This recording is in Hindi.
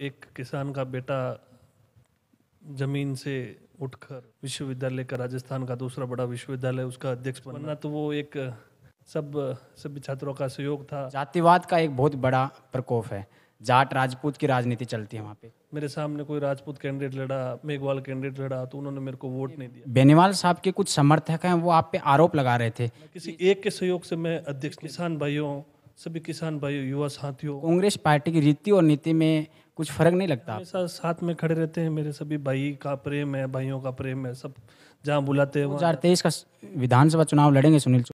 एक किसान का बेटा जमीन से उठकर विश्वविद्यालय का राजस्थान का दूसरा बड़ा विश्वविद्यालय उसका अध्यक्ष बनना तो वो एक सब सभी छात्रों का सहयोग था जातिवाद का एक बहुत बड़ा प्रकोप है जाट राजपूत की राजनीति चलती है वहाँ पे मेरे सामने कोई राजपूत कैंडिडेट लड़ा मेघवाल कैंडिडेट लड़ा तो उन्होंने मेरे को वोट नहीं दिया बेनीवाल साहब के कुछ समर्थक हैं वो आप पे आरोप लगा रहे थे किसी एक के सहयोग से मैं अध्यक्ष किसान भाइयों सभी किसान भाइयों युवा साथियों कांग्रेस पार्टी की रीति और नीति में कुछ फर्क नहीं लगता हमेशा साथ में खड़े रहते हैं मेरे सभी भाई का प्रेम है भाइयों का प्रेम है सब जहाँ बुलाते हैं दो हजार तेईस का विधानसभा चुनाव लड़ेंगे सुनील